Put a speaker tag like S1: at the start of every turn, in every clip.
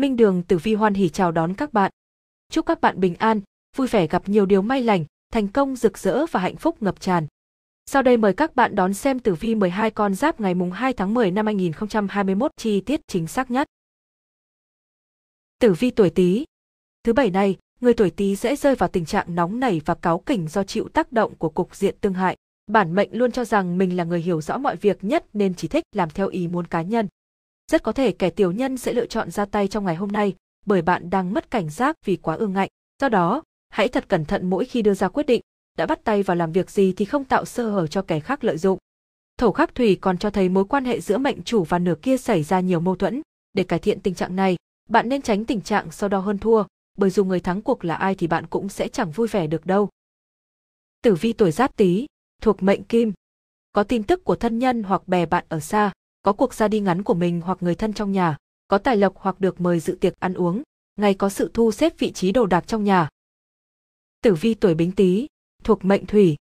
S1: Minh Đường Tử Vi hoan hỉ chào đón các bạn. Chúc các bạn bình an, vui vẻ gặp nhiều điều may lành, thành công rực rỡ và hạnh phúc ngập tràn. Sau đây mời các bạn đón xem tử vi 12 con giáp ngày mùng 2 tháng 10 năm 2021 chi tiết chính xác nhất. Tử vi tuổi Tý. Thứ bảy này, người tuổi Tý dễ rơi vào tình trạng nóng nảy và cáu kỉnh do chịu tác động của cục diện tương hại. Bản mệnh luôn cho rằng mình là người hiểu rõ mọi việc nhất nên chỉ thích làm theo ý muốn cá nhân. Rất có thể kẻ tiểu nhân sẽ lựa chọn ra tay trong ngày hôm nay, bởi bạn đang mất cảnh giác vì quá ương ngạnh. Do đó, hãy thật cẩn thận mỗi khi đưa ra quyết định, đã bắt tay vào làm việc gì thì không tạo sơ hở cho kẻ khác lợi dụng. Thổ khắc thủy còn cho thấy mối quan hệ giữa mệnh chủ và nửa kia xảy ra nhiều mâu thuẫn. Để cải thiện tình trạng này, bạn nên tránh tình trạng so đo hơn thua, bởi dù người thắng cuộc là ai thì bạn cũng sẽ chẳng vui vẻ được đâu. Tử vi tuổi giáp tý, thuộc mệnh kim. Có tin tức của thân nhân hoặc bè bạn ở xa, có cuộc ra đi ngắn của mình hoặc người thân trong nhà, có tài lộc hoặc được mời dự tiệc ăn uống, ngày có sự thu xếp vị trí đồ đạc trong nhà. Tử vi tuổi Bính Tý, thuộc mệnh thủy,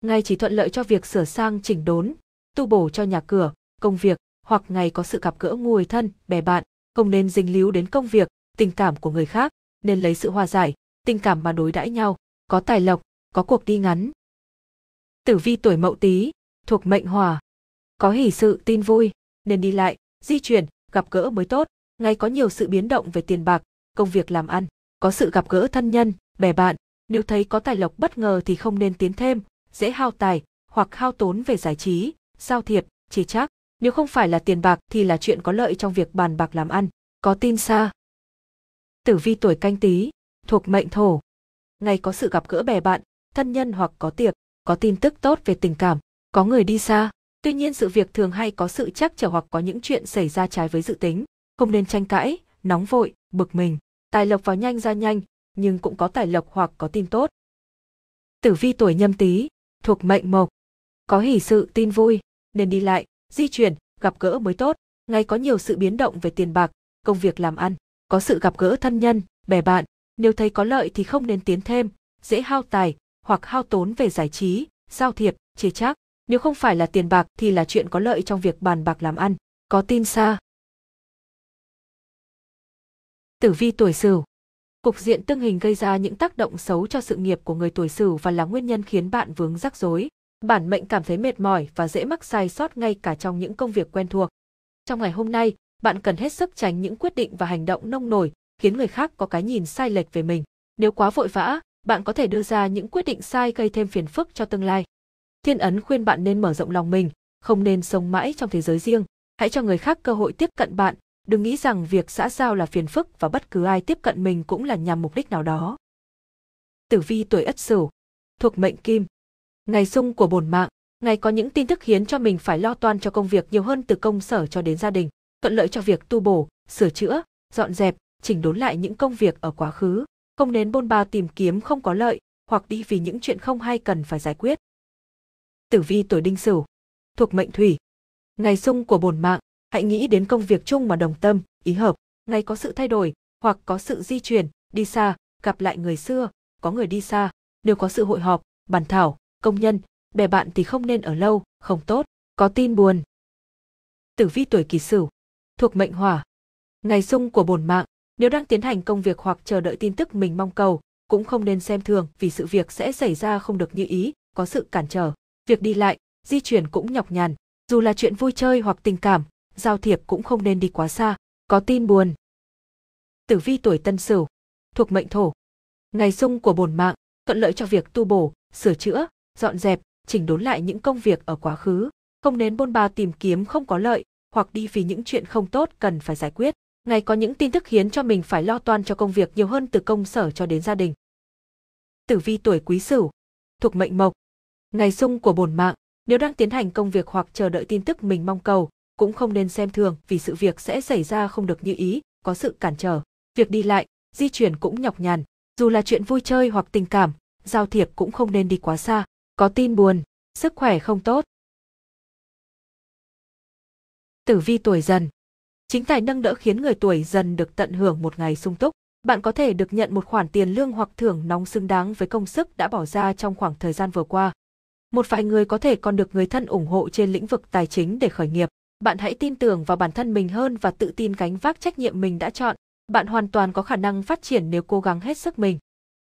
S1: ngày chỉ thuận lợi cho việc sửa sang chỉnh đốn, tu bổ cho nhà cửa, công việc, hoặc ngày có sự gặp gỡ người thân, bè bạn, không nên dính líu đến công việc, tình cảm của người khác, nên lấy sự hòa giải, tình cảm mà đối đãi nhau, có tài lộc, có cuộc đi ngắn. Tử vi tuổi Mậu Tý, thuộc mệnh hỏa, có hỷ sự tin vui, nên đi lại, di chuyển, gặp gỡ mới tốt, ngay có nhiều sự biến động về tiền bạc, công việc làm ăn, có sự gặp gỡ thân nhân, bè bạn, nếu thấy có tài lộc bất ngờ thì không nên tiến thêm, dễ hao tài hoặc hao tốn về giải trí, giao thiệp, chỉ chắc, nếu không phải là tiền bạc thì là chuyện có lợi trong việc bàn bạc làm ăn, có tin xa. Tử vi tuổi canh tí, thuộc mệnh thổ. Ngày có sự gặp gỡ bè bạn, thân nhân hoặc có tiệc, có tin tức tốt về tình cảm, có người đi xa, Tuy nhiên sự việc thường hay có sự chắc trở hoặc có những chuyện xảy ra trái với dự tính, không nên tranh cãi, nóng vội, bực mình. Tài lộc vào nhanh ra nhanh, nhưng cũng có tài lộc hoặc có tin tốt. Tử vi tuổi nhâm tý, thuộc mệnh mộc. Có hỷ sự tin vui, nên đi lại, di chuyển, gặp gỡ mới tốt. ngày có nhiều sự biến động về tiền bạc, công việc làm ăn, có sự gặp gỡ thân nhân, bè bạn. Nếu thấy có lợi thì không nên tiến thêm, dễ hao tài hoặc hao tốn về giải trí, giao thiệp, chia trác nếu không phải là tiền bạc thì là chuyện có lợi trong việc bàn bạc làm ăn, có tin xa. Tử vi tuổi Sửu Cục diện tương hình gây ra những tác động xấu cho sự nghiệp của người tuổi Sửu và là nguyên nhân khiến bạn vướng rắc rối. Bản mệnh cảm thấy mệt mỏi và dễ mắc sai sót ngay cả trong những công việc quen thuộc. Trong ngày hôm nay, bạn cần hết sức tránh những quyết định và hành động nông nổi, khiến người khác có cái nhìn sai lệch về mình. Nếu quá vội vã, bạn có thể đưa ra những quyết định sai gây thêm phiền phức cho tương lai. Thiên ấn khuyên bạn nên mở rộng lòng mình, không nên sống mãi trong thế giới riêng, hãy cho người khác cơ hội tiếp cận bạn, đừng nghĩ rằng việc xã giao là phiền phức và bất cứ ai tiếp cận mình cũng là nhằm mục đích nào đó. Tử vi tuổi Ất Sửu, thuộc mệnh Kim. Ngày sung của bổn mạng, ngày có những tin tức khiến cho mình phải lo toan cho công việc nhiều hơn từ công sở cho đến gia đình, thuận lợi cho việc tu bổ, sửa chữa, dọn dẹp, chỉnh đốn lại những công việc ở quá khứ, không nên bôn ba tìm kiếm không có lợi hoặc đi vì những chuyện không hay cần phải giải quyết tử vi tuổi đinh sửu, thuộc mệnh thủy. Ngày xung của bổn mạng, hãy nghĩ đến công việc chung mà đồng tâm, ý hợp. Ngày có sự thay đổi, hoặc có sự di chuyển, đi xa, gặp lại người xưa, có người đi xa. Nếu có sự hội họp, bàn thảo, công nhân, bè bạn thì không nên ở lâu, không tốt, có tin buồn. Tử vi tuổi kỷ sửu, thuộc mệnh hỏa. Ngày xung của bổn mạng, nếu đang tiến hành công việc hoặc chờ đợi tin tức mình mong cầu, cũng không nên xem thường vì sự việc sẽ xảy ra không được như ý, có sự cản trở việc đi lại, di chuyển cũng nhọc nhằn, dù là chuyện vui chơi hoặc tình cảm, giao thiệp cũng không nên đi quá xa, có tin buồn. Tử vi tuổi Tân Sửu, thuộc mệnh Thổ. Ngày sung của bổn mạng, thuận lợi cho việc tu bổ, sửa chữa, dọn dẹp, chỉnh đốn lại những công việc ở quá khứ, không nên bôn ba tìm kiếm không có lợi hoặc đi vì những chuyện không tốt cần phải giải quyết. Ngày có những tin tức khiến cho mình phải lo toan cho công việc nhiều hơn từ công sở cho đến gia đình. Tử vi tuổi Quý Sửu, thuộc mệnh Mộc, Ngày sung của bổn mạng, nếu đang tiến hành công việc hoặc chờ đợi tin tức mình mong cầu, cũng không nên xem thường vì sự việc sẽ xảy ra không được như ý, có sự cản trở. Việc đi lại, di chuyển cũng nhọc nhằn, dù là chuyện vui chơi hoặc tình cảm, giao thiệp cũng không nên đi quá xa, có tin buồn, sức khỏe không tốt. Tử vi tuổi dần Chính tài nâng đỡ khiến người tuổi dần được tận hưởng một ngày sung túc. Bạn có thể được nhận một khoản tiền lương hoặc thưởng nóng xứng đáng với công sức đã bỏ ra trong khoảng thời gian vừa qua một vài người có thể còn được người thân ủng hộ trên lĩnh vực tài chính để khởi nghiệp. Bạn hãy tin tưởng vào bản thân mình hơn và tự tin gánh vác trách nhiệm mình đã chọn. Bạn hoàn toàn có khả năng phát triển nếu cố gắng hết sức mình.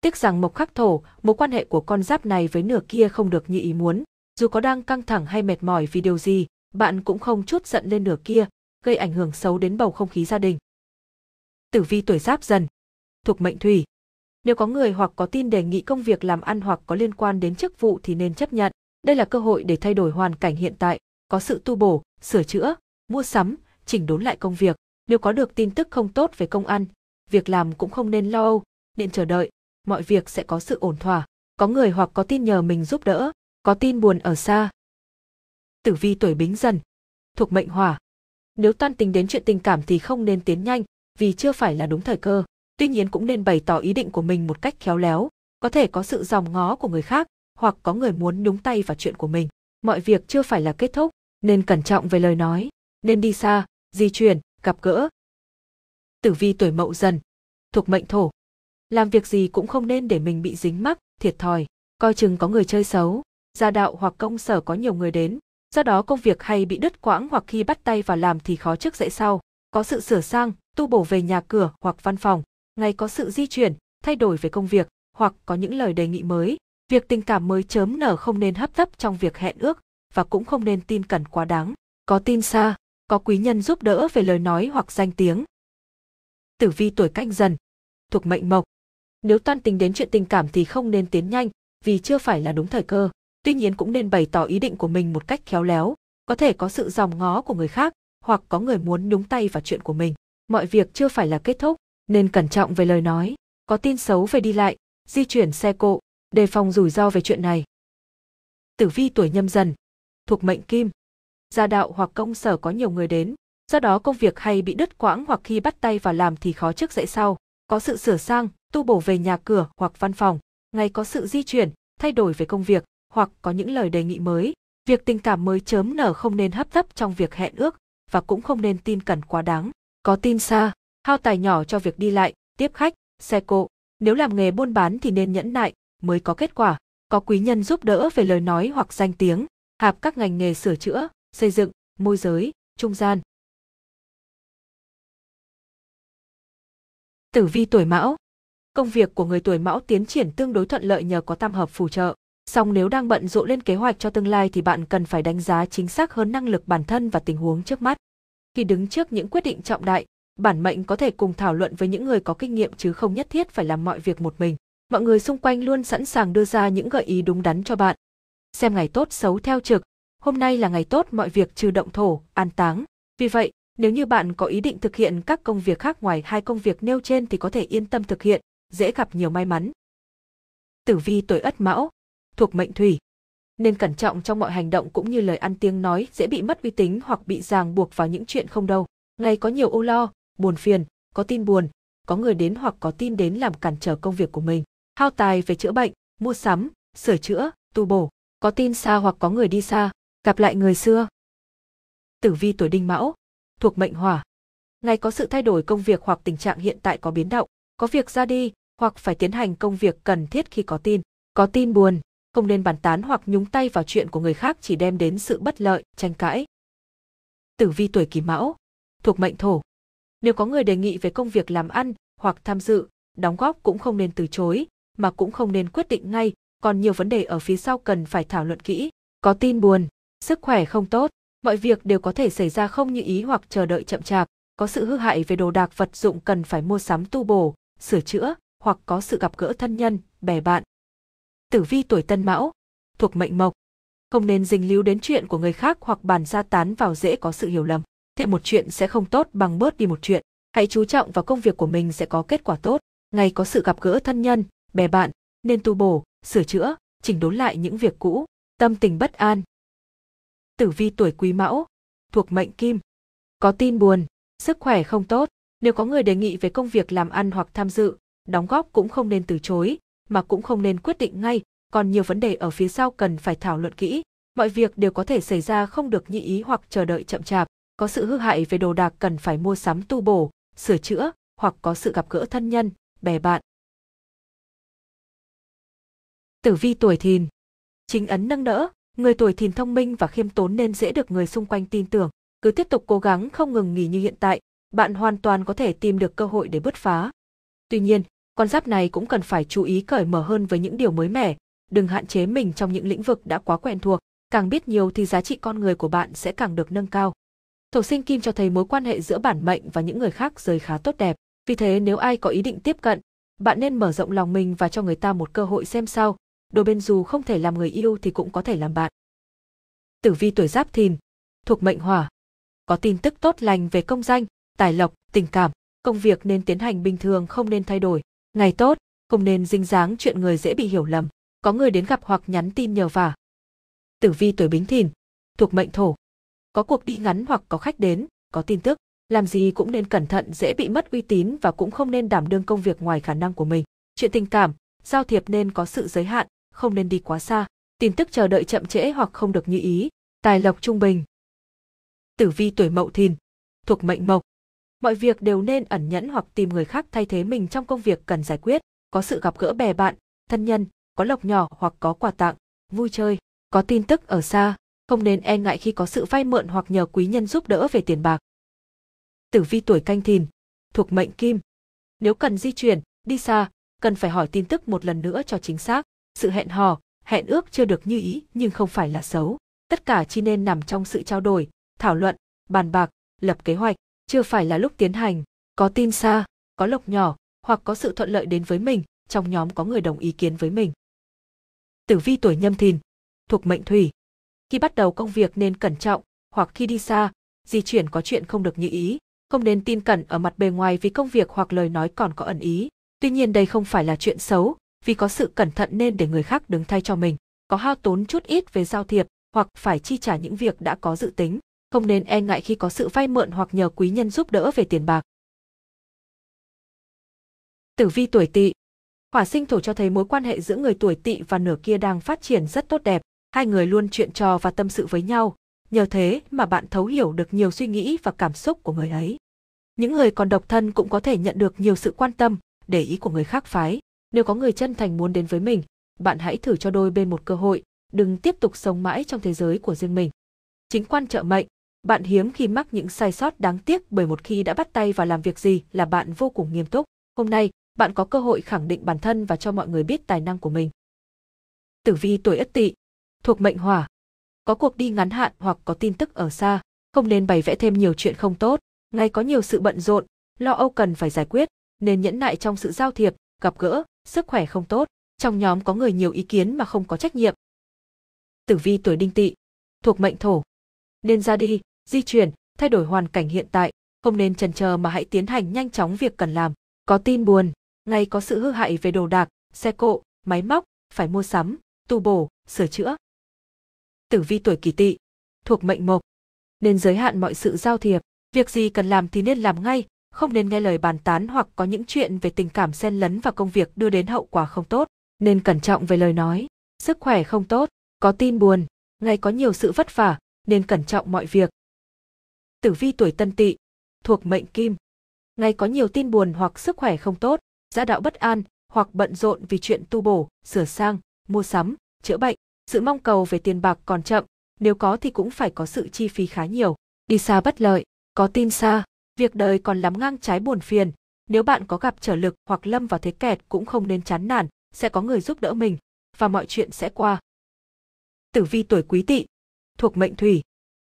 S1: Tiếc rằng mộc khắc thổ, mối quan hệ của con giáp này với nửa kia không được như ý muốn. Dù có đang căng thẳng hay mệt mỏi vì điều gì, bạn cũng không chút giận lên nửa kia, gây ảnh hưởng xấu đến bầu không khí gia đình. Tử vi tuổi giáp dần, thuộc mệnh thủy, nếu có người hoặc có tin đề nghị công việc làm ăn hoặc có liên quan đến chức vụ thì nên chấp nhận. Đây là cơ hội để thay đổi hoàn cảnh hiện tại, có sự tu bổ, sửa chữa, mua sắm, chỉnh đốn lại công việc. Nếu có được tin tức không tốt về công ăn, việc làm cũng không nên lo âu, nên chờ đợi, mọi việc sẽ có sự ổn thỏa. Có người hoặc có tin nhờ mình giúp đỡ, có tin buồn ở xa. Tử vi tuổi bính dần, thuộc mệnh hỏa. Nếu tan tính đến chuyện tình cảm thì không nên tiến nhanh, vì chưa phải là đúng thời cơ tuy nhiên cũng nên bày tỏ ý định của mình một cách khéo léo, có thể có sự dòm ngó của người khác, hoặc có người muốn nhúng tay vào chuyện của mình. Mọi việc chưa phải là kết thúc, nên cẩn trọng về lời nói, nên đi xa, di chuyển, gặp gỡ. Tử vi tuổi mậu dần, thuộc mệnh thổ. Làm việc gì cũng không nên để mình bị dính mắc, thiệt thòi, coi chừng có người chơi xấu, gia đạo hoặc công sở có nhiều người đến, do đó công việc hay bị đứt quãng hoặc khi bắt tay vào làm thì khó trước dễ sau, có sự sửa sang, tu bổ về nhà cửa hoặc văn phòng, ngày có sự di chuyển, thay đổi về công việc hoặc có những lời đề nghị mới, việc tình cảm mới chớm nở không nên hấp tấp trong việc hẹn ước và cũng không nên tin cẩn quá đáng, có tin xa, có quý nhân giúp đỡ về lời nói hoặc danh tiếng. Tử vi tuổi canh dần, thuộc mệnh mộc. Nếu toan tính đến chuyện tình cảm thì không nên tiến nhanh, vì chưa phải là đúng thời cơ, tuy nhiên cũng nên bày tỏ ý định của mình một cách khéo léo, có thể có sự dòng ngó của người khác, hoặc có người muốn nhúng tay vào chuyện của mình. Mọi việc chưa phải là kết thúc, nên cẩn trọng về lời nói, có tin xấu về đi lại, di chuyển xe cộ, đề phòng rủi ro về chuyện này. Tử vi tuổi nhâm dần, thuộc mệnh kim. Gia đạo hoặc công sở có nhiều người đến, do đó công việc hay bị đứt quãng hoặc khi bắt tay vào làm thì khó trước dậy sau, có sự sửa sang, tu bổ về nhà cửa hoặc văn phòng, ngày có sự di chuyển, thay đổi về công việc hoặc có những lời đề nghị mới, việc tình cảm mới chớm nở không nên hấp tấp trong việc hẹn ước và cũng không nên tin cẩn quá đáng. Có tin xa, hao tài nhỏ cho việc đi lại, tiếp khách, xe cộ. Nếu làm nghề buôn bán thì nên nhẫn nại, mới có kết quả. Có quý nhân giúp đỡ về lời nói hoặc danh tiếng, hạp các ngành nghề sửa chữa, xây dựng, môi giới, trung gian. Tử vi tuổi mão Công việc của người tuổi mão tiến triển tương đối thuận lợi nhờ có tam hợp phù trợ. Song nếu đang bận rộn lên kế hoạch cho tương lai thì bạn cần phải đánh giá chính xác hơn năng lực bản thân và tình huống trước mắt. Khi đứng trước những quyết định trọng đại, bản mệnh có thể cùng thảo luận với những người có kinh nghiệm chứ không nhất thiết phải làm mọi việc một mình. Mọi người xung quanh luôn sẵn sàng đưa ra những gợi ý đúng đắn cho bạn. Xem ngày tốt xấu theo trực, hôm nay là ngày tốt mọi việc trừ động thổ, an táng. Vì vậy, nếu như bạn có ý định thực hiện các công việc khác ngoài hai công việc nêu trên thì có thể yên tâm thực hiện, dễ gặp nhiều may mắn. Tử vi tuổi Ất Mão, thuộc mệnh Thủy. Nên cẩn trọng trong mọi hành động cũng như lời ăn tiếng nói dễ bị mất uy tín hoặc bị ràng buộc vào những chuyện không đâu. Ngày có nhiều ô lo, buồn phiền, có tin buồn, có người đến hoặc có tin đến làm cản trở công việc của mình. Hao tài về chữa bệnh, mua sắm, sửa chữa, tu bổ, có tin xa hoặc có người đi xa, gặp lại người xưa. Tử vi tuổi đinh mão, thuộc mệnh hỏa. Ngày có sự thay đổi công việc hoặc tình trạng hiện tại có biến động, có việc ra đi hoặc phải tiến hành công việc cần thiết khi có tin, có tin buồn, không nên bàn tán hoặc nhúng tay vào chuyện của người khác chỉ đem đến sự bất lợi, tranh cãi. Tử vi tuổi kỷ mão, thuộc mệnh thổ. Nếu có người đề nghị về công việc làm ăn hoặc tham dự, đóng góp cũng không nên từ chối, mà cũng không nên quyết định ngay, còn nhiều vấn đề ở phía sau cần phải thảo luận kỹ. Có tin buồn, sức khỏe không tốt, mọi việc đều có thể xảy ra không như ý hoặc chờ đợi chậm chạp, có sự hư hại về đồ đạc vật dụng cần phải mua sắm tu bổ, sửa chữa hoặc có sự gặp gỡ thân nhân, bè bạn. Tử vi tuổi Tân Mão, thuộc mệnh Mộc, không nên dính líu đến chuyện của người khác hoặc bàn gia tán vào dễ có sự hiểu lầm. Thế một chuyện sẽ không tốt bằng bớt đi một chuyện. Hãy chú trọng vào công việc của mình sẽ có kết quả tốt. Ngày có sự gặp gỡ thân nhân, bè bạn, nên tu bổ, sửa chữa, chỉnh đốn lại những việc cũ. Tâm tình bất an. Tử vi tuổi quý mão, thuộc mệnh kim. Có tin buồn, sức khỏe không tốt. Nếu có người đề nghị về công việc làm ăn hoặc tham dự, đóng góp cũng không nên từ chối, mà cũng không nên quyết định ngay, còn nhiều vấn đề ở phía sau cần phải thảo luận kỹ. Mọi việc đều có thể xảy ra không được như ý hoặc chờ đợi chậm chạp, có sự hư hại về đồ đạc cần phải mua sắm tu bổ, sửa chữa hoặc có sự gặp gỡ thân nhân, bè bạn. Tử vi tuổi thìn Chính ấn nâng đỡ, người tuổi thìn thông minh và khiêm tốn nên dễ được người xung quanh tin tưởng, cứ tiếp tục cố gắng không ngừng nghỉ như hiện tại, bạn hoàn toàn có thể tìm được cơ hội để bứt phá. Tuy nhiên, con giáp này cũng cần phải chú ý cởi mở hơn với những điều mới mẻ, đừng hạn chế mình trong những lĩnh vực đã quá quen thuộc, càng biết nhiều thì giá trị con người của bạn sẽ càng được nâng cao. Thổ sinh kim cho thấy mối quan hệ giữa bản mệnh và những người khác rời khá tốt đẹp. Vì thế nếu ai có ý định tiếp cận, bạn nên mở rộng lòng mình và cho người ta một cơ hội xem sao. Đôi bên dù không thể làm người yêu thì cũng có thể làm bạn. Tử vi tuổi Giáp Thìn, thuộc mệnh Hỏa. Có tin tức tốt lành về công danh, tài lộc, tình cảm, công việc nên tiến hành bình thường không nên thay đổi. Ngày tốt, không nên dinh dáng chuyện người dễ bị hiểu lầm, có người đến gặp hoặc nhắn tin nhờ vả. Tử vi tuổi Bính Thìn, thuộc mệnh Thổ có cuộc đi ngắn hoặc có khách đến, có tin tức, làm gì cũng nên cẩn thận dễ bị mất uy tín và cũng không nên đảm đương công việc ngoài khả năng của mình. Chuyện tình cảm, giao thiệp nên có sự giới hạn, không nên đi quá xa, tin tức chờ đợi chậm trễ hoặc không được như ý, tài lộc trung bình. Tử vi tuổi Mậu Thìn, thuộc mệnh Mộc. Mọi việc đều nên ẩn nhẫn hoặc tìm người khác thay thế mình trong công việc cần giải quyết, có sự gặp gỡ bè bạn, thân nhân, có lộc nhỏ hoặc có quà tặng, vui chơi, có tin tức ở xa, không nên e ngại khi có sự vay mượn hoặc nhờ quý nhân giúp đỡ về tiền bạc. Tử vi tuổi canh thìn, thuộc mệnh kim. Nếu cần di chuyển, đi xa, cần phải hỏi tin tức một lần nữa cho chính xác. Sự hẹn hò, hẹn ước chưa được như ý nhưng không phải là xấu. Tất cả chi nên nằm trong sự trao đổi, thảo luận, bàn bạc, lập kế hoạch, chưa phải là lúc tiến hành. Có tin xa, có lộc nhỏ, hoặc có sự thuận lợi đến với mình, trong nhóm có người đồng ý kiến với mình. Tử vi tuổi nhâm thìn, thuộc mệnh thủy, khi bắt đầu công việc nên cẩn trọng, hoặc khi đi xa, di chuyển có chuyện không được như ý, không nên tin cẩn ở mặt bề ngoài vì công việc hoặc lời nói còn có ẩn ý. Tuy nhiên đây không phải là chuyện xấu, vì có sự cẩn thận nên để người khác đứng thay cho mình, có hao tốn chút ít về giao thiệp hoặc phải chi trả những việc đã có dự tính, không nên e ngại khi có sự vay mượn hoặc nhờ quý nhân giúp đỡ về tiền bạc. Tử vi tuổi Tỵ Hỏa sinh thổ cho thấy mối quan hệ giữa người tuổi Tỵ và nửa kia đang phát triển rất tốt đẹp, Hai người luôn chuyện trò và tâm sự với nhau, nhờ thế mà bạn thấu hiểu được nhiều suy nghĩ và cảm xúc của người ấy. Những người còn độc thân cũng có thể nhận được nhiều sự quan tâm, để ý của người khác phái. Nếu có người chân thành muốn đến với mình, bạn hãy thử cho đôi bên một cơ hội, đừng tiếp tục sống mãi trong thế giới của riêng mình. Chính quan trợ mệnh, bạn hiếm khi mắc những sai sót đáng tiếc bởi một khi đã bắt tay vào làm việc gì là bạn vô cùng nghiêm túc. Hôm nay, bạn có cơ hội khẳng định bản thân và cho mọi người biết tài năng của mình. Tử vi tuổi Ất Tỵ, thuộc mệnh hỏa. Có cuộc đi ngắn hạn hoặc có tin tức ở xa, không nên bày vẽ thêm nhiều chuyện không tốt, ngay có nhiều sự bận rộn, lo âu cần phải giải quyết, nên nhẫn nại trong sự giao thiệp, gặp gỡ, sức khỏe không tốt, trong nhóm có người nhiều ý kiến mà không có trách nhiệm. Tử vi tuổi đinh tỵ, thuộc mệnh thổ. Nên ra đi, di chuyển, thay đổi hoàn cảnh hiện tại, không nên chần chờ mà hãy tiến hành nhanh chóng việc cần làm. Có tin buồn, ngay có sự hư hại về đồ đạc, xe cộ, máy móc, phải mua sắm, tu bổ, sửa chữa, tử vi tuổi kỷ tỵ, thuộc mệnh mộc. Nên giới hạn mọi sự giao thiệp, việc gì cần làm thì nên làm ngay, không nên nghe lời bàn tán hoặc có những chuyện về tình cảm xen lấn vào công việc đưa đến hậu quả không tốt, nên cẩn trọng về lời nói. Sức khỏe không tốt, có tin buồn, ngày có nhiều sự vất vả, nên cẩn trọng mọi việc. Tử vi tuổi Tân Tỵ, thuộc mệnh Kim. Ngày có nhiều tin buồn hoặc sức khỏe không tốt, gia đạo bất an hoặc bận rộn vì chuyện tu bổ, sửa sang, mua sắm, chữa bệnh, sự mong cầu về tiền bạc còn chậm, nếu có thì cũng phải có sự chi phí khá nhiều. Đi xa bất lợi, có tin xa, việc đời còn lắm ngang trái buồn phiền, nếu bạn có gặp trở lực hoặc lâm vào thế kẹt cũng không nên chán nản, sẽ có người giúp đỡ mình và mọi chuyện sẽ qua. Tử vi tuổi Quý Tỵ, thuộc mệnh Thủy.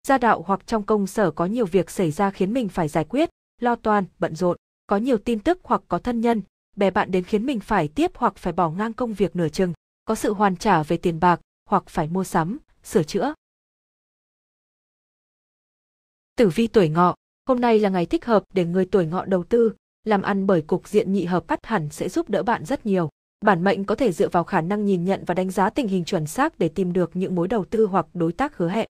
S1: Gia đạo hoặc trong công sở có nhiều việc xảy ra khiến mình phải giải quyết, lo toan, bận rộn, có nhiều tin tức hoặc có thân nhân, bè bạn đến khiến mình phải tiếp hoặc phải bỏ ngang công việc nửa chừng, có sự hoàn trả về tiền bạc, hoặc phải mua sắm, sửa chữa. Tử vi tuổi ngọ, hôm nay là ngày thích hợp để người tuổi ngọ đầu tư, làm ăn bởi cục diện nhị hợp bắt hẳn sẽ giúp đỡ bạn rất nhiều. Bản mệnh có thể dựa vào khả năng nhìn nhận và đánh giá tình hình chuẩn xác để tìm được những mối đầu tư hoặc đối tác hứa hẹn.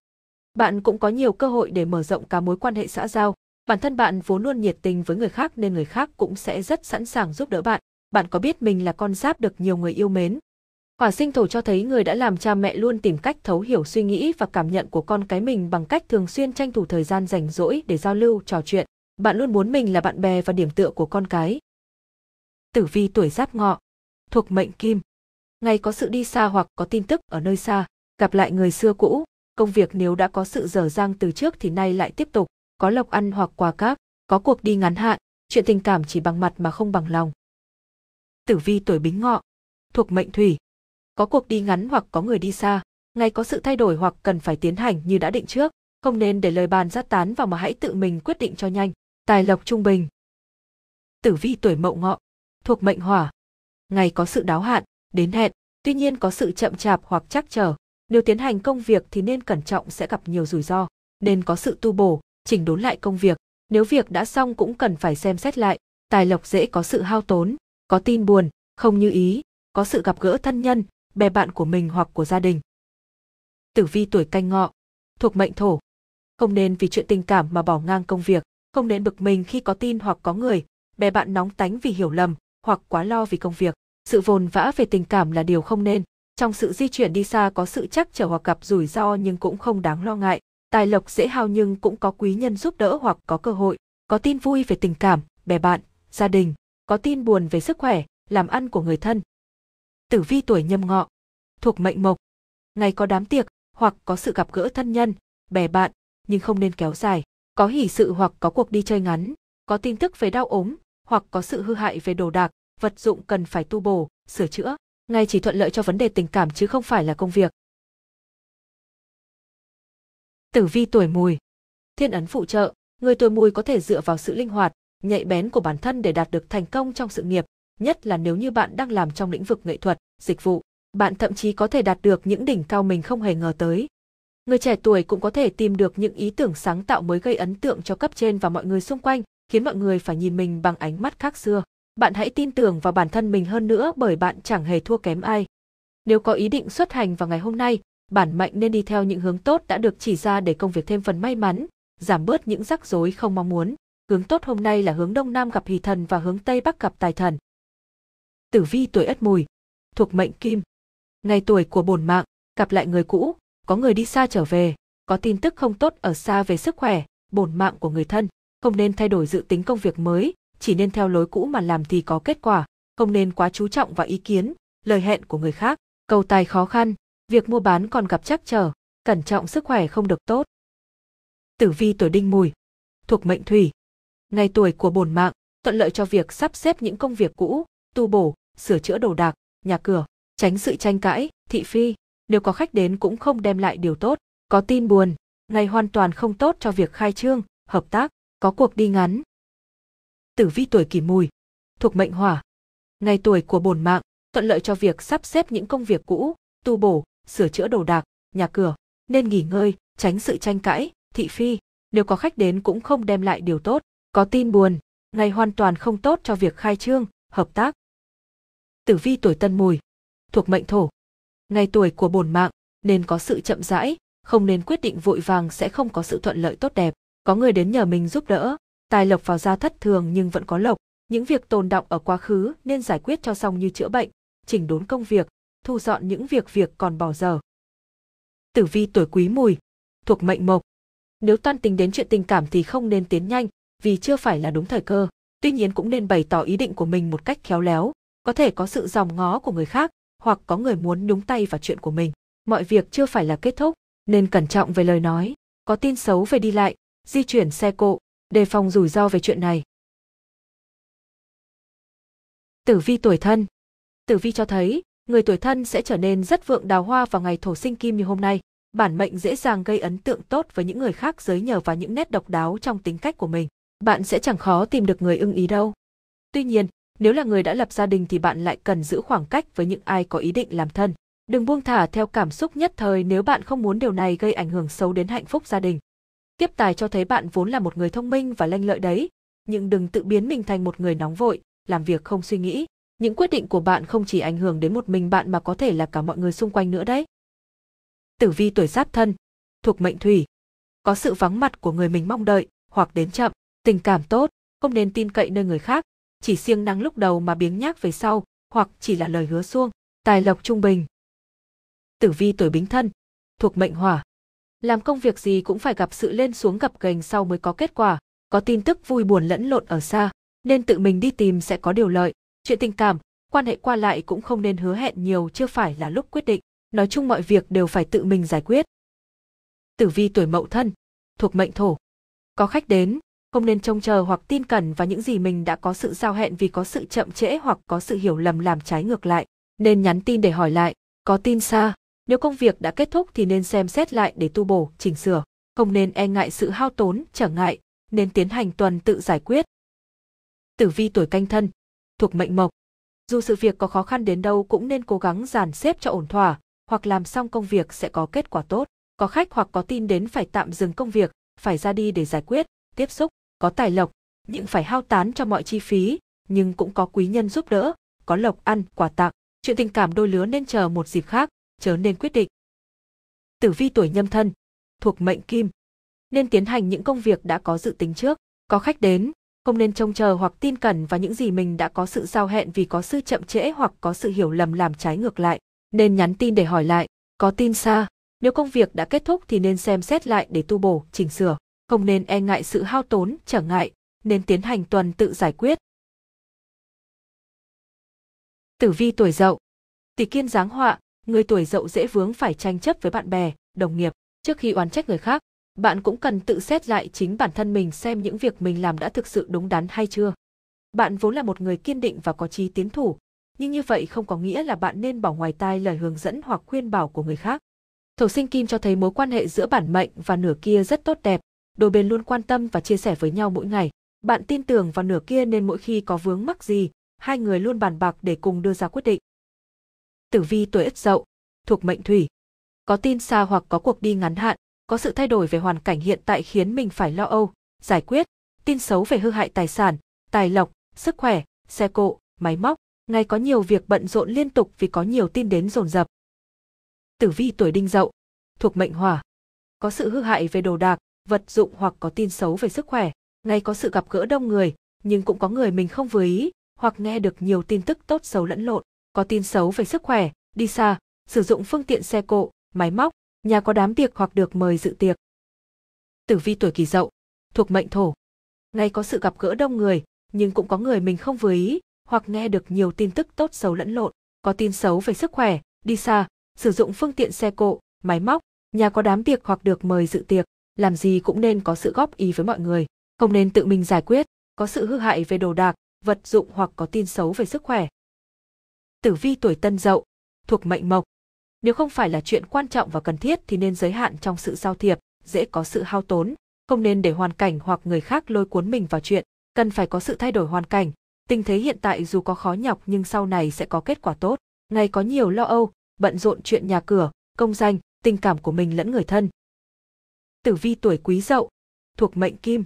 S1: Bạn cũng có nhiều cơ hội để mở rộng cả mối quan hệ xã giao. Bản thân bạn vốn luôn nhiệt tình với người khác nên người khác cũng sẽ rất sẵn sàng giúp đỡ bạn. Bạn có biết mình là con giáp được nhiều người yêu mến, Hỏa sinh thổ cho thấy người đã làm cha mẹ luôn tìm cách thấu hiểu suy nghĩ và cảm nhận của con cái mình bằng cách thường xuyên tranh thủ thời gian rảnh rỗi để giao lưu, trò chuyện. Bạn luôn muốn mình là bạn bè và điểm tựa của con cái. Tử vi tuổi giáp ngọ, thuộc mệnh kim. Ngày có sự đi xa hoặc có tin tức ở nơi xa, gặp lại người xưa cũ, công việc nếu đã có sự dở dang từ trước thì nay lại tiếp tục, có lộc ăn hoặc quà cáp, có cuộc đi ngắn hạn, chuyện tình cảm chỉ bằng mặt mà không bằng lòng. Tử vi tuổi bính ngọ, thuộc mệnh thủy có cuộc đi ngắn hoặc có người đi xa, ngày có sự thay đổi hoặc cần phải tiến hành như đã định trước, không nên để lời bàn ra tán vào mà hãy tự mình quyết định cho nhanh. Tài lộc trung bình. Tử vi tuổi mậu ngọ, thuộc mệnh hỏa. Ngày có sự đáo hạn, đến hẹn, tuy nhiên có sự chậm chạp hoặc chắc trở. Nếu tiến hành công việc thì nên cẩn trọng sẽ gặp nhiều rủi ro, nên có sự tu bổ, chỉnh đốn lại công việc. Nếu việc đã xong cũng cần phải xem xét lại, tài lộc dễ có sự hao tốn, có tin buồn, không như ý, có sự gặp gỡ thân nhân, bè bạn của mình hoặc của gia đình. Tử vi tuổi canh ngọ, thuộc mệnh thổ. Không nên vì chuyện tình cảm mà bỏ ngang công việc, không nên bực mình khi có tin hoặc có người, bè bạn nóng tánh vì hiểu lầm hoặc quá lo vì công việc. Sự vồn vã về tình cảm là điều không nên. Trong sự di chuyển đi xa có sự chắc trở hoặc gặp rủi ro nhưng cũng không đáng lo ngại. Tài lộc dễ hao nhưng cũng có quý nhân giúp đỡ hoặc có cơ hội. Có tin vui về tình cảm, bè bạn, gia đình. Có tin buồn về sức khỏe, làm ăn của người thân, tử vi tuổi nhâm ngọ, thuộc mệnh mộc. Ngày có đám tiệc hoặc có sự gặp gỡ thân nhân, bè bạn, nhưng không nên kéo dài, có hỷ sự hoặc có cuộc đi chơi ngắn, có tin tức về đau ốm hoặc có sự hư hại về đồ đạc, vật dụng cần phải tu bổ, sửa chữa. Ngày chỉ thuận lợi cho vấn đề tình cảm chứ không phải là công việc. Tử vi tuổi mùi Thiên ấn phụ trợ, người tuổi mùi có thể dựa vào sự linh hoạt, nhạy bén của bản thân để đạt được thành công trong sự nghiệp, nhất là nếu như bạn đang làm trong lĩnh vực nghệ thuật, dịch vụ. Bạn thậm chí có thể đạt được những đỉnh cao mình không hề ngờ tới. Người trẻ tuổi cũng có thể tìm được những ý tưởng sáng tạo mới gây ấn tượng cho cấp trên và mọi người xung quanh, khiến mọi người phải nhìn mình bằng ánh mắt khác xưa. Bạn hãy tin tưởng vào bản thân mình hơn nữa bởi bạn chẳng hề thua kém ai. Nếu có ý định xuất hành vào ngày hôm nay, bản mệnh nên đi theo những hướng tốt đã được chỉ ra để công việc thêm phần may mắn, giảm bớt những rắc rối không mong muốn. Hướng tốt hôm nay là hướng đông nam gặp hỷ thần và hướng tây bắc gặp tài thần tử vi tuổi ất mùi, thuộc mệnh kim. Ngày tuổi của bổn mạng, gặp lại người cũ, có người đi xa trở về, có tin tức không tốt ở xa về sức khỏe, bổn mạng của người thân, không nên thay đổi dự tính công việc mới, chỉ nên theo lối cũ mà làm thì có kết quả, không nên quá chú trọng vào ý kiến, lời hẹn của người khác, cầu tài khó khăn, việc mua bán còn gặp trắc trở, cẩn trọng sức khỏe không được tốt. Tử vi tuổi đinh mùi, thuộc mệnh thủy. Ngày tuổi của bổn mạng, thuận lợi cho việc sắp xếp những công việc cũ, tu bổ, sửa chữa đồ đạc, nhà cửa, tránh sự tranh cãi, thị phi, nếu có khách đến cũng không đem lại điều tốt, có tin buồn, ngày hoàn toàn không tốt cho việc khai trương, hợp tác, có cuộc đi ngắn. Tử vi tuổi kỷ mùi, thuộc mệnh hỏa, ngày tuổi của bổn mạng, thuận lợi cho việc sắp xếp những công việc cũ, tu bổ, sửa chữa đồ đạc, nhà cửa, nên nghỉ ngơi, tránh sự tranh cãi, thị phi, nếu có khách đến cũng không đem lại điều tốt, có tin buồn, ngày hoàn toàn không tốt cho việc khai trương, hợp tác, tử vi tuổi tân mùi, thuộc mệnh thổ. Ngày tuổi của bổn mạng nên có sự chậm rãi, không nên quyết định vội vàng sẽ không có sự thuận lợi tốt đẹp, có người đến nhờ mình giúp đỡ, tài lộc vào ra thất thường nhưng vẫn có lộc, những việc tồn động ở quá khứ nên giải quyết cho xong như chữa bệnh, chỉnh đốn công việc, thu dọn những việc việc còn bỏ dở. Tử vi tuổi quý mùi, thuộc mệnh mộc. Nếu toan tính đến chuyện tình cảm thì không nên tiến nhanh, vì chưa phải là đúng thời cơ, tuy nhiên cũng nên bày tỏ ý định của mình một cách khéo léo, có thể có sự dòm ngó của người khác hoặc có người muốn đúng tay vào chuyện của mình mọi việc chưa phải là kết thúc nên cẩn trọng về lời nói có tin xấu về đi lại di chuyển xe cộ đề phòng rủi ro về chuyện này tử vi tuổi thân tử vi cho thấy người tuổi thân sẽ trở nên rất vượng đào hoa vào ngày thổ sinh kim như hôm nay bản mệnh dễ dàng gây ấn tượng tốt với những người khác giới nhờ vào những nét độc đáo trong tính cách của mình bạn sẽ chẳng khó tìm được người ưng ý đâu tuy nhiên nếu là người đã lập gia đình thì bạn lại cần giữ khoảng cách với những ai có ý định làm thân. Đừng buông thả theo cảm xúc nhất thời nếu bạn không muốn điều này gây ảnh hưởng xấu đến hạnh phúc gia đình. Tiếp tài cho thấy bạn vốn là một người thông minh và lanh lợi đấy, nhưng đừng tự biến mình thành một người nóng vội, làm việc không suy nghĩ. Những quyết định của bạn không chỉ ảnh hưởng đến một mình bạn mà có thể là cả mọi người xung quanh nữa đấy. Tử vi tuổi giáp thân, thuộc mệnh thủy. Có sự vắng mặt của người mình mong đợi, hoặc đến chậm, tình cảm tốt, không nên tin cậy nơi người khác, chỉ siêng năng lúc đầu mà biếng nhác về sau, hoặc chỉ là lời hứa suông, tài lộc trung bình. Tử vi tuổi bính thân, thuộc mệnh hỏa. Làm công việc gì cũng phải gặp sự lên xuống gặp gành sau mới có kết quả, có tin tức vui buồn lẫn lộn ở xa, nên tự mình đi tìm sẽ có điều lợi. Chuyện tình cảm, quan hệ qua lại cũng không nên hứa hẹn nhiều chưa phải là lúc quyết định, nói chung mọi việc đều phải tự mình giải quyết. Tử vi tuổi mậu thân, thuộc mệnh thổ. Có khách đến, không nên trông chờ hoặc tin cẩn vào những gì mình đã có sự giao hẹn vì có sự chậm trễ hoặc có sự hiểu lầm làm trái ngược lại nên nhắn tin để hỏi lại có tin xa nếu công việc đã kết thúc thì nên xem xét lại để tu bổ chỉnh sửa không nên e ngại sự hao tốn trở ngại nên tiến hành tuần tự giải quyết tử vi tuổi canh thân thuộc mệnh mộc dù sự việc có khó khăn đến đâu cũng nên cố gắng dàn xếp cho ổn thỏa hoặc làm xong công việc sẽ có kết quả tốt có khách hoặc có tin đến phải tạm dừng công việc phải ra đi để giải quyết tiếp xúc có tài lộc, những phải hao tán cho mọi chi phí, nhưng cũng có quý nhân giúp đỡ, có lộc ăn, quà tặng. Chuyện tình cảm đôi lứa nên chờ một dịp khác, chớ nên quyết định. Tử vi tuổi nhâm thân, thuộc mệnh kim. Nên tiến hành những công việc đã có dự tính trước, có khách đến, không nên trông chờ hoặc tin cẩn vào những gì mình đã có sự giao hẹn vì có sự chậm trễ hoặc có sự hiểu lầm làm trái ngược lại. Nên nhắn tin để hỏi lại, có tin xa. Nếu công việc đã kết thúc thì nên xem xét lại để tu bổ, chỉnh sửa không nên e ngại sự hao tốn, trở ngại, nên tiến hành tuần tự giải quyết. Tử vi tuổi dậu Tỷ kiên giáng họa, người tuổi dậu dễ vướng phải tranh chấp với bạn bè, đồng nghiệp. Trước khi oán trách người khác, bạn cũng cần tự xét lại chính bản thân mình xem những việc mình làm đã thực sự đúng đắn hay chưa. Bạn vốn là một người kiên định và có chí tiến thủ, nhưng như vậy không có nghĩa là bạn nên bỏ ngoài tai lời hướng dẫn hoặc khuyên bảo của người khác. Thổ sinh kim cho thấy mối quan hệ giữa bản mệnh và nửa kia rất tốt đẹp, đôi bên luôn quan tâm và chia sẻ với nhau mỗi ngày. Bạn tin tưởng vào nửa kia nên mỗi khi có vướng mắc gì, hai người luôn bàn bạc để cùng đưa ra quyết định. Tử vi tuổi Ất Dậu, thuộc mệnh Thủy. Có tin xa hoặc có cuộc đi ngắn hạn, có sự thay đổi về hoàn cảnh hiện tại khiến mình phải lo âu, giải quyết, tin xấu về hư hại tài sản, tài lộc, sức khỏe, xe cộ, máy móc, ngày có nhiều việc bận rộn liên tục vì có nhiều tin đến dồn dập. Tử vi tuổi Đinh Dậu, thuộc mệnh Hỏa. Có sự hư hại về đồ đạc, vật dụng hoặc có tin xấu về sức khỏe, ngay có sự gặp gỡ đông người, nhưng cũng có người mình không vừa ý, hoặc nghe được nhiều tin tức tốt xấu lẫn lộn, có tin xấu về sức khỏe, đi xa, sử dụng phương tiện xe cộ, máy móc, nhà có đám tiệc hoặc được mời dự tiệc. Tử vi tuổi kỷ dậu, thuộc mệnh thổ. Ngay có sự gặp gỡ đông người, nhưng cũng có người mình không vừa ý, hoặc nghe được nhiều tin tức tốt xấu lẫn lộn, có tin xấu về sức khỏe, đi xa, sử dụng phương tiện xe cộ, máy móc, nhà có đám tiệc hoặc được mời dự tiệc làm gì cũng nên có sự góp ý với mọi người, không nên tự mình giải quyết, có sự hư hại về đồ đạc, vật dụng hoặc có tin xấu về sức khỏe. Tử vi tuổi tân dậu, thuộc mệnh mộc. Nếu không phải là chuyện quan trọng và cần thiết thì nên giới hạn trong sự giao thiệp, dễ có sự hao tốn, không nên để hoàn cảnh hoặc người khác lôi cuốn mình vào chuyện, cần phải có sự thay đổi hoàn cảnh. Tình thế hiện tại dù có khó nhọc nhưng sau này sẽ có kết quả tốt. Ngày có nhiều lo âu, bận rộn chuyện nhà cửa, công danh, tình cảm của mình lẫn người thân, tử vi tuổi quý dậu, thuộc mệnh kim.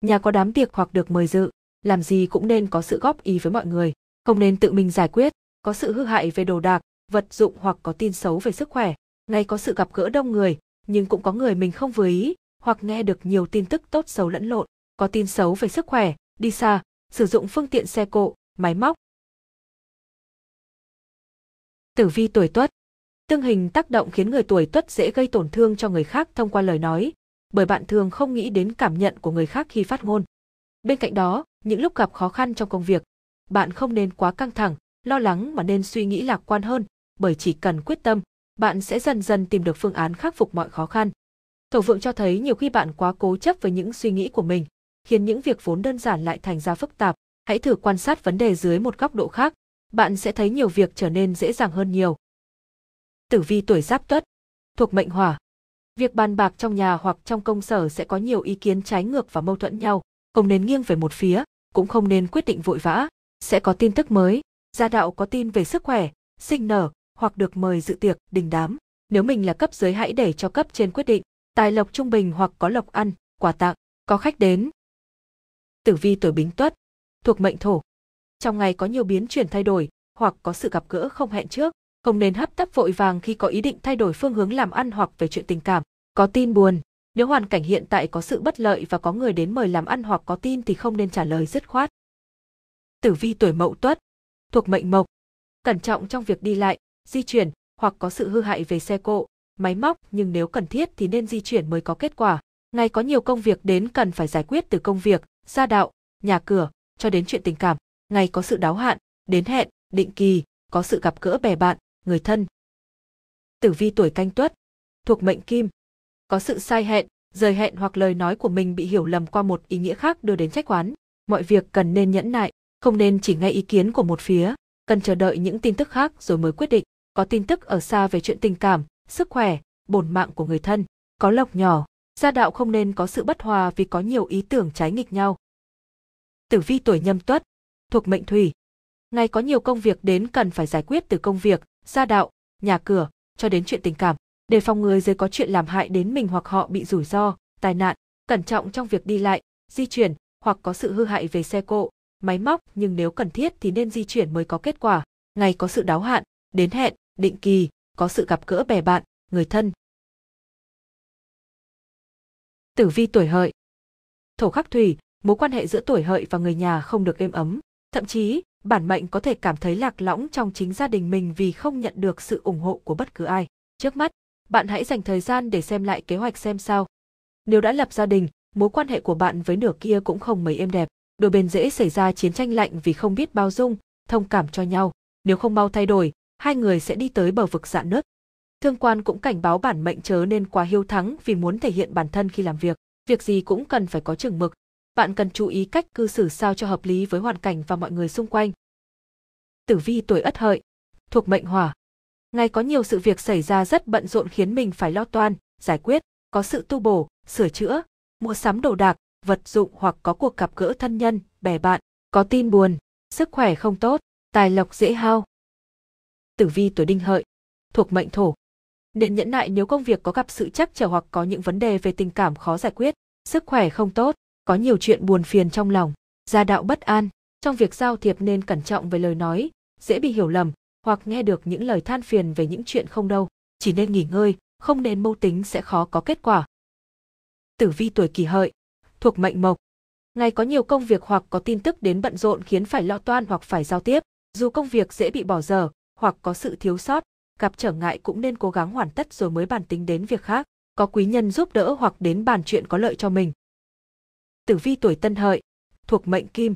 S1: Nhà có đám tiệc hoặc được mời dự, làm gì cũng nên có sự góp ý với mọi người, không nên tự mình giải quyết, có sự hư hại về đồ đạc, vật dụng hoặc có tin xấu về sức khỏe, ngay có sự gặp gỡ đông người, nhưng cũng có người mình không vừa ý, hoặc nghe được nhiều tin tức tốt xấu lẫn lộn, có tin xấu về sức khỏe, đi xa, sử dụng phương tiện xe cộ, máy móc. Tử vi tuổi Tuất, Tương hình tác động khiến người tuổi tuất dễ gây tổn thương cho người khác thông qua lời nói, bởi bạn thường không nghĩ đến cảm nhận của người khác khi phát ngôn. Bên cạnh đó, những lúc gặp khó khăn trong công việc, bạn không nên quá căng thẳng, lo lắng mà nên suy nghĩ lạc quan hơn, bởi chỉ cần quyết tâm, bạn sẽ dần dần tìm được phương án khắc phục mọi khó khăn. Thổ vượng cho thấy nhiều khi bạn quá cố chấp với những suy nghĩ của mình, khiến những việc vốn đơn giản lại thành ra phức tạp. Hãy thử quan sát vấn đề dưới một góc độ khác, bạn sẽ thấy nhiều việc trở nên dễ dàng hơn nhiều tử vi tuổi giáp tuất, thuộc mệnh hỏa. Việc bàn bạc trong nhà hoặc trong công sở sẽ có nhiều ý kiến trái ngược và mâu thuẫn nhau, không nên nghiêng về một phía, cũng không nên quyết định vội vã. Sẽ có tin tức mới, gia đạo có tin về sức khỏe, sinh nở, hoặc được mời dự tiệc, đình đám. Nếu mình là cấp dưới hãy để cho cấp trên quyết định, tài lộc trung bình hoặc có lộc ăn, quà tặng, có khách đến. Tử vi tuổi bính tuất, thuộc mệnh thổ. Trong ngày có nhiều biến chuyển thay đổi, hoặc có sự gặp gỡ không hẹn trước, không nên hấp tấp vội vàng khi có ý định thay đổi phương hướng làm ăn hoặc về chuyện tình cảm. Có tin buồn, nếu hoàn cảnh hiện tại có sự bất lợi và có người đến mời làm ăn hoặc có tin thì không nên trả lời dứt khoát. Tử vi tuổi mậu tuất, thuộc mệnh mộc. Cẩn trọng trong việc đi lại, di chuyển hoặc có sự hư hại về xe cộ, máy móc nhưng nếu cần thiết thì nên di chuyển mới có kết quả. Ngày có nhiều công việc đến cần phải giải quyết từ công việc, gia đạo, nhà cửa, cho đến chuyện tình cảm. Ngày có sự đáo hạn, đến hẹn, định kỳ, có sự gặp gỡ bè bạn, người thân. Tử vi tuổi canh tuất, thuộc mệnh kim. Có sự sai hẹn, rời hẹn hoặc lời nói của mình bị hiểu lầm qua một ý nghĩa khác đưa đến trách oán. Mọi việc cần nên nhẫn nại, không nên chỉ nghe ý kiến của một phía, cần chờ đợi những tin tức khác rồi mới quyết định. Có tin tức ở xa về chuyện tình cảm, sức khỏe, bổn mạng của người thân. Có lộc nhỏ, gia đạo không nên có sự bất hòa vì có nhiều ý tưởng trái nghịch nhau. Tử vi tuổi nhâm tuất, thuộc mệnh thủy, Ngài có nhiều công việc đến cần phải giải quyết từ công việc, gia đạo, nhà cửa, cho đến chuyện tình cảm. Để phòng người dưới có chuyện làm hại đến mình hoặc họ bị rủi ro, tai nạn, cẩn trọng trong việc đi lại, di chuyển, hoặc có sự hư hại về xe cộ, máy móc nhưng nếu cần thiết thì nên di chuyển mới có kết quả. Ngày có sự đáo hạn, đến hẹn, định kỳ, có sự gặp gỡ bè bạn, người thân. Tử vi tuổi hợi Thổ khắc thủy, mối quan hệ giữa tuổi hợi và người nhà không được êm ấm, thậm chí bản mệnh có thể cảm thấy lạc lõng trong chính gia đình mình vì không nhận được sự ủng hộ của bất cứ ai. Trước mắt, bạn hãy dành thời gian để xem lại kế hoạch xem sao. Nếu đã lập gia đình, mối quan hệ của bạn với nửa kia cũng không mấy êm đẹp, đôi bên dễ xảy ra chiến tranh lạnh vì không biết bao dung, thông cảm cho nhau. Nếu không mau thay đổi, hai người sẽ đi tới bờ vực dạn nứt. Thương quan cũng cảnh báo bản mệnh chớ nên quá hiếu thắng vì muốn thể hiện bản thân khi làm việc, việc gì cũng cần phải có chừng mực, bạn cần chú ý cách cư xử sao cho hợp lý với hoàn cảnh và mọi người xung quanh. Tử vi tuổi Ất Hợi, thuộc mệnh Hỏa. Ngày có nhiều sự việc xảy ra rất bận rộn khiến mình phải lo toan, giải quyết, có sự tu bổ, sửa chữa, mua sắm đồ đạc, vật dụng hoặc có cuộc gặp gỡ thân nhân, bè bạn, có tin buồn, sức khỏe không tốt, tài lộc dễ hao. Tử vi tuổi Đinh Hợi, thuộc mệnh Thổ. Nên nhẫn nại nếu công việc có gặp sự trắc trở hoặc có những vấn đề về tình cảm khó giải quyết, sức khỏe không tốt, có nhiều chuyện buồn phiền trong lòng, gia đạo bất an, trong việc giao thiệp nên cẩn trọng về lời nói, dễ bị hiểu lầm hoặc nghe được những lời than phiền về những chuyện không đâu, chỉ nên nghỉ ngơi, không nên mưu tính sẽ khó có kết quả. Tử vi tuổi kỷ hợi, thuộc mệnh mộc. Ngày có nhiều công việc hoặc có tin tức đến bận rộn khiến phải lo toan hoặc phải giao tiếp, dù công việc dễ bị bỏ dở hoặc có sự thiếu sót, gặp trở ngại cũng nên cố gắng hoàn tất rồi mới bàn tính đến việc khác, có quý nhân giúp đỡ hoặc đến bàn chuyện có lợi cho mình, tử vi tuổi tân hợi, thuộc mệnh kim.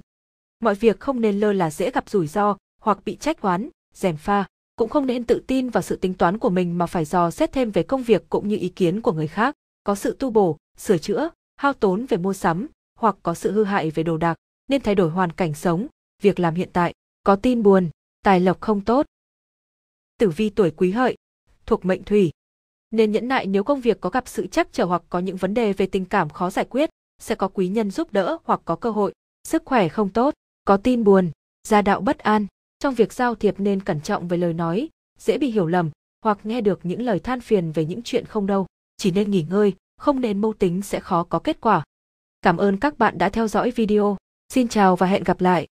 S1: Mọi việc không nên lơ là dễ gặp rủi ro hoặc bị trách oán, dèm pha, cũng không nên tự tin vào sự tính toán của mình mà phải dò xét thêm về công việc cũng như ý kiến của người khác, có sự tu bổ, sửa chữa, hao tốn về mua sắm hoặc có sự hư hại về đồ đạc, nên thay đổi hoàn cảnh sống, việc làm hiện tại, có tin buồn, tài lộc không tốt. Tử vi tuổi quý hợi, thuộc mệnh thủy, nên nhẫn nại nếu công việc có gặp sự trắc trở hoặc có những vấn đề về tình cảm khó giải quyết, sẽ có quý nhân giúp đỡ hoặc có cơ hội, sức khỏe không tốt, có tin buồn, gia đạo bất an. Trong việc giao thiệp nên cẩn trọng với lời nói, dễ bị hiểu lầm hoặc nghe được những lời than phiền về những chuyện không đâu. Chỉ nên nghỉ ngơi, không nên mưu tính sẽ khó có kết quả. Cảm ơn các bạn đã theo dõi video. Xin chào và hẹn gặp lại.